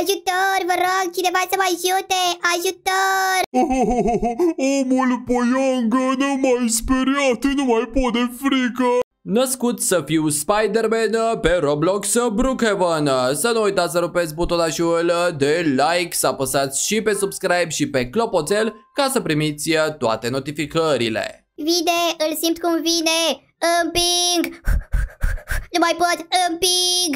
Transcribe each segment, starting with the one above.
Ajutor, vă rog, cineva să mă ajute! Ajutor! Omul poiangă, nu mai speriat, nu mai pot de frică! Născut să fiu Spider-Man pe Roblox Brookhaven Să nu uitați să rupeți butonașul de like, să apăsați și pe subscribe și pe clopoțel Ca să primiți toate notificările Vine, îl simt cum vine, împing! Nu mai pot, împing!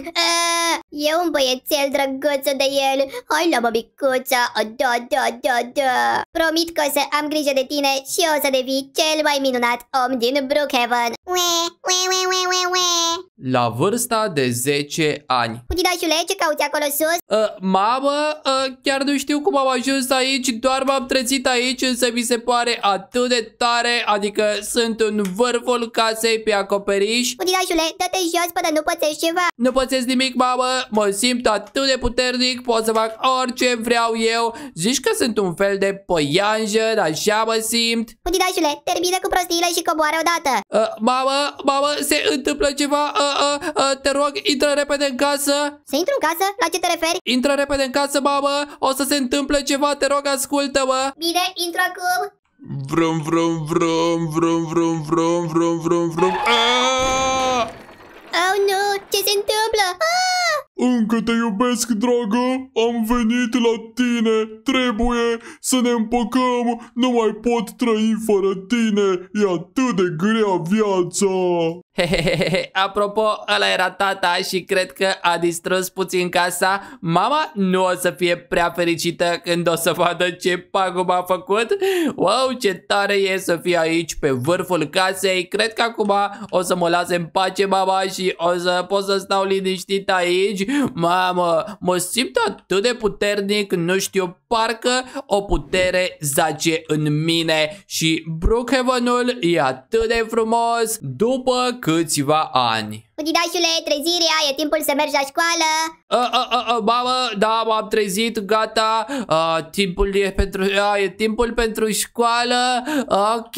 e un băiețel drăguță de el. Hai la mămicuță da, da, da, da. Promit că o să am grijă de tine și o să devii cel mai minunat om din Brookhaven. Ue, ue, ue, ue, ue, ue la vârsta de 10 ani. Putinașule, ce cauți acolo sus? Uh, mamă, uh, chiar nu știu cum am ajuns aici, doar m-am trezit aici, însă mi se pare atât de tare, adică sunt în vârful casei pe acoperiș. Putinașule, dă-te jos până nu pățești ceva. Nu pățesc nimic, mamă, mă simt atât de puternic, pot să fac orice vreau eu. Zici că sunt un fel de păianjen, așa mă simt. Putinașule, termină cu prostiile și coboară odată. Uh, mamă, mamă, se întâmplă ceva... Uh, uh, uh, te rog, intră repede în casă. Să intru în casă? La ce te referi? Intră repede în casă, mamă, o să se întâmple ceva, te rog, ascultă-mă. Bine, intră acum. Vrum, vrum, vrum, vrum, vrum, vrum, vrum, vrum, vrum. Oh, nu, ce se întâmplă? Ah! Încă te iubesc, dragă, am venit la tine, trebuie să ne împăcăm, nu mai pot trăi fără tine, e atât de grea viața. Hehehehe, apropo, ăla era tata și cred că a distrus puțin casa. Mama nu o să fie prea fericită când o să vadă ce pagubă a făcut. Wow, ce tare e să fie aici pe vârful casei. Cred că acum o să mă lase în pace mama și o să pot să stau liniștit aici Mamă, mă simt atât de puternic, nu știu, parcă o putere zace în mine și Brookhaven-ul e atât de frumos după câțiva ani. Pudidașule, păi, trezirea, e timpul să mergi la școală a, uh, a, uh, uh, mamă, da, m-am trezit, gata, a, timpul e pentru, a, e timpul pentru școală, ok,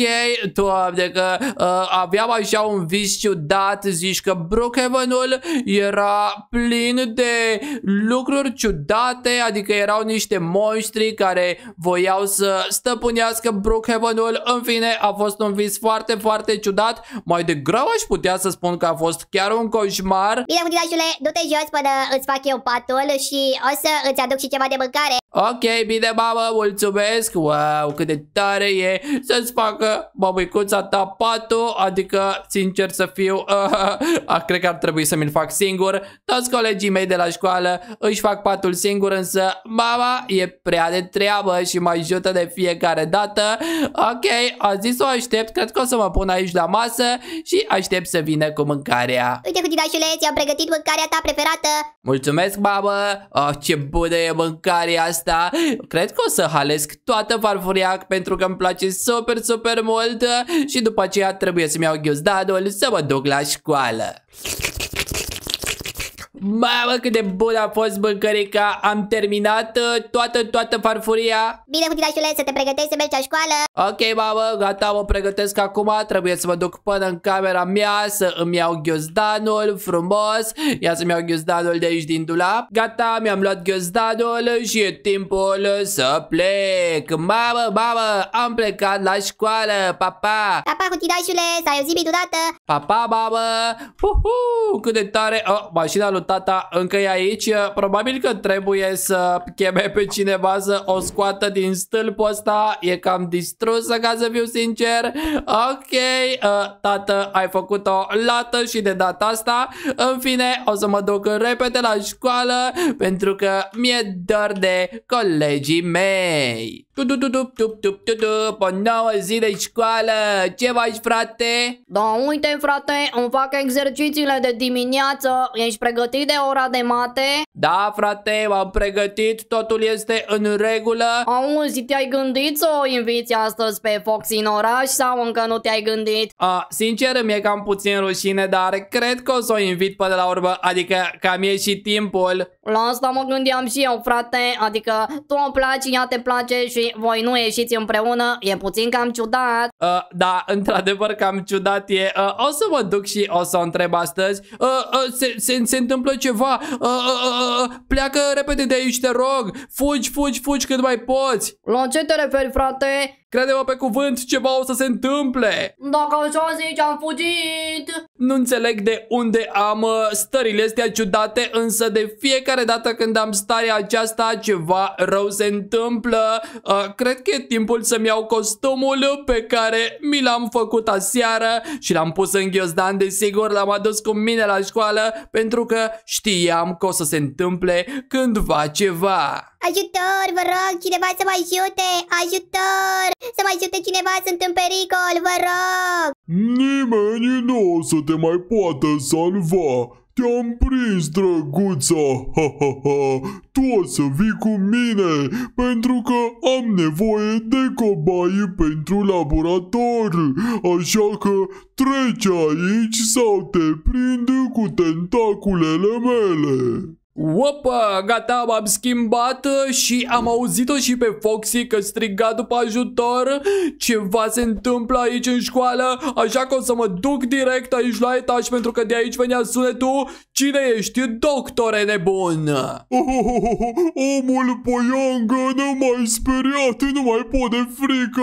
doamne, că a, aveam așa un vis ciudat, zici că Brookhavenul era plin de lucruri ciudate, adică erau niște monștri care voiau să stăpânească Brookhaven-ul, în fine, a fost un vis foarte, foarte ciudat, mai degrabă aș putea să spun că a fost chiar un coșmar. Bine, mutilașule, du-te jos până îți fac eu patol și o să îți aduc și ceva de mâncare. Ok, bine, mamă, mulțumesc! Wow, cât de tare e să-ți facă mămicuța ta patul, adică, sincer să fiu, uh, uh, cred că ar trebui să mi-l fac singur. Toți colegii mei de la școală își fac patul singur, însă mama e prea de treabă și mă ajută de fiecare dată. Ok, a zis o aștept, cred că o să mă pun aici la masă și aștept să vină cu mâncarea. Uite, cutidașule, ți-am pregătit mâncarea ta preferată! Mulțumesc, mamă! Oh, ce bună e mâncarea asta! asta Cred că o să halesc toată Farfuriac pentru că îmi place super, super mult Și după aceea trebuie să-mi iau ghiuzdadul să mă duc la școală Mamă, cât de bun a fost mâncărica! Am terminat uh, toată, toată farfuria! Bine, putidașule, să te pregătești să mergi la școală! Ok, mamă, gata, mă pregătesc acum, trebuie să mă duc până în camera mea, să îmi iau ghiozdanul frumos, ia să-mi iau ghiozdanul de aici din dulap. Gata, mi-am luat ghiozdanul și e timpul să plec! Mamă, mamă, am plecat la școală, papa! Papa, putidașule, să ai o zi minunată! Papa, mamă! Uhu, cât de tare! Oh, mașina lui tata încă e aici. Probabil că trebuie să cheme pe cineva să o scoată din stâlpul ăsta. E cam distrusă, ca să fiu sincer. Ok, uh, tată, ai făcut o lată și de data asta. În fine, o să mă duc repede la școală pentru că mi-e dor de colegii mei. Tu tu tu tu tu tu tu tu o nouă zi de școală. Ce faci, frate? Da, uite, frate, îmi fac exercițiile de dimineață. Ești pregătit? de ora de mate? Da, frate, m-am pregătit, totul este în regulă. Auzi, te-ai gândit să o inviți astăzi pe Fox în oraș sau încă nu te-ai gândit? A, sincer, mi-e cam puțin rușine, dar cred că o să o invit până la urmă, adică cam e și timpul. La asta mă gândeam și eu, frate, adică tu îmi place, ea te place și voi nu ieșiți împreună, e puțin cam ciudat. A da, într-adevăr cam ciudat e. A, o să mă duc și o să o întreb astăzi. A, a, se, se, se întâmplă întâmplă ceva, a, a, a, pleacă repede de aici, te rog, fugi, fugi, fugi cât mai poți. La ce te referi, frate? Crede-mă pe cuvânt, ceva o să se întâmple. Dacă așa zici, am fugit. Nu înțeleg de unde am uh, stările astea ciudate, însă de fiecare dată când am starea aceasta, ceva rău se întâmplă. Uh, cred că e timpul să-mi iau costumul pe care mi l-am făcut aseară și l-am pus în ghiozdan, desigur, l-am adus cu mine la școală pentru că știam că o să se întâmple cândva ceva. Ajutor, vă rog, cineva să mă ajute! Ajutor! Să mă ajute cineva, sunt în pericol, vă rog! Nimeni nu o să te mai poată salva! Te-am prins, drăguța! Ha, ha, ha. Tu o să vii cu mine, pentru că am nevoie de cobaie pentru laborator. Așa că trece aici sau te prind cu tentaculele mele. Opa, gata, m-am schimbat și am auzit-o și pe Foxy că striga după ajutor Ceva se întâmplă aici în școală, așa că o să mă duc direct aici la etaj pentru că de aici venea sunetul Cine ești, doctore nebun? Omul poiangă, ne mai speriat, nu mai pot de frică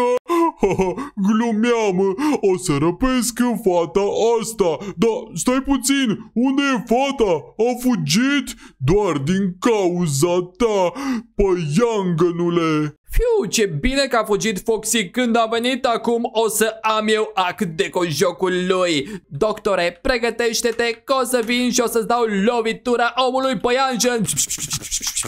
glumeam, o să răpesc fata asta. Dar stai puțin, unde e fata? A fugit doar din cauza ta, păiangănule! Piu, ce bine că a fugit Foxy când a venit acum o să am eu act de cu jocul lui Doctore, pregătește-te că o să vin și o să-ți dau lovitura omului păianjen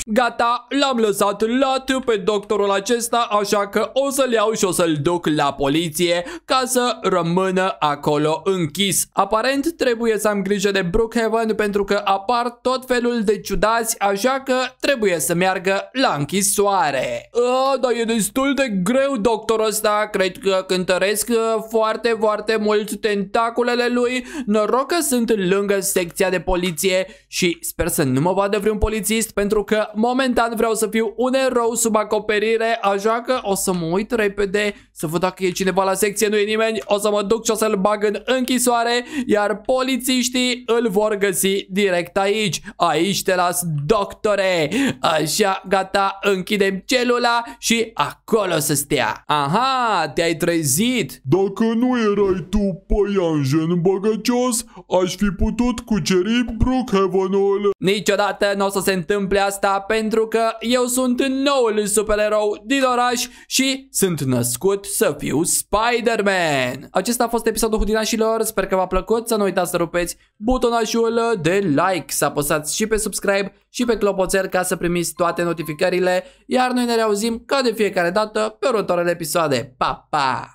Gata, l-am lăsat lat pe doctorul acesta Așa că o să-l iau și o să-l duc la poliție Ca să rămână acolo închis Aparent trebuie să am grijă de Brookhaven Pentru că apar tot felul de ciudați Așa că trebuie să meargă la închisoare oh, dar e destul de greu doctorul ăsta. Cred că cântăresc uh, foarte, foarte mult tentaculele lui. Noroc că sunt lângă secția de poliție și sper să nu mă vadă vreun polițist pentru că momentan vreau să fiu un erou sub acoperire, așa că o să mă uit repede să văd dacă e cineva la secție, nu e nimeni, o să mă duc și o să-l bag în închisoare, iar polițiștii îl vor găsi direct aici. Aici te las, doctore! Așa, gata, închidem celula și acolo să stea. Aha, te-ai trezit! Dacă nu erai tu, păianjen băgăcios, aș fi putut cuceri Brookhaven-ul. Niciodată nu o să se întâmple asta pentru că eu sunt noul supererou din oraș și sunt născut să fiu Spider-Man. Acesta a fost episodul Hudinașilor, sper că v-a plăcut, să nu uitați să rupeți butonașul de like, să apăsați și pe subscribe și pe clopoțel ca să primiți toate notificările, iar noi ne reauzim ca de fiecare dată pe următoarele episoade. Pa, pa!